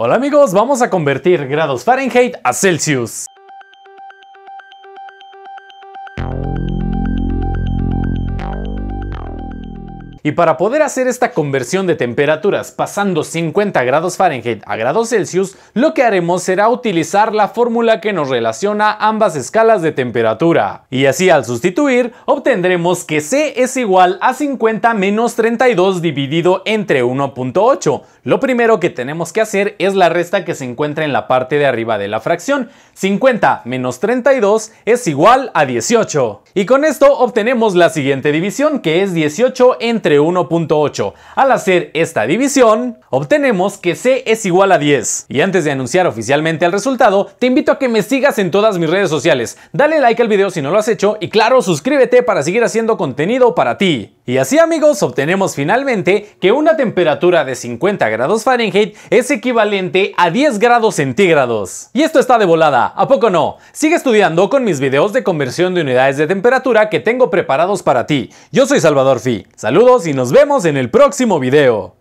Hola amigos, vamos a convertir grados Fahrenheit a Celsius. Y para poder hacer esta conversión de temperaturas pasando 50 grados Fahrenheit a grados Celsius, lo que haremos será utilizar la fórmula que nos relaciona ambas escalas de temperatura. Y así al sustituir, obtendremos que C es igual a 50 menos 32 dividido entre 1.8. Lo primero que tenemos que hacer es la resta que se encuentra en la parte de arriba de la fracción. 50 menos 32 es igual a 18. Y con esto obtenemos la siguiente división que es 18 entre 1.8. Al hacer esta división, obtenemos que C es igual a 10. Y antes de anunciar oficialmente el resultado, te invito a que me sigas en todas mis redes sociales. Dale like al video si no lo has hecho y claro, suscríbete para seguir haciendo contenido para ti. Y así amigos obtenemos finalmente que una temperatura de 50 grados Fahrenheit es equivalente a 10 grados centígrados. Y esto está de volada, ¿a poco no? Sigue estudiando con mis videos de conversión de unidades de temperatura que tengo preparados para ti. Yo soy Salvador Fi, saludos y nos vemos en el próximo video.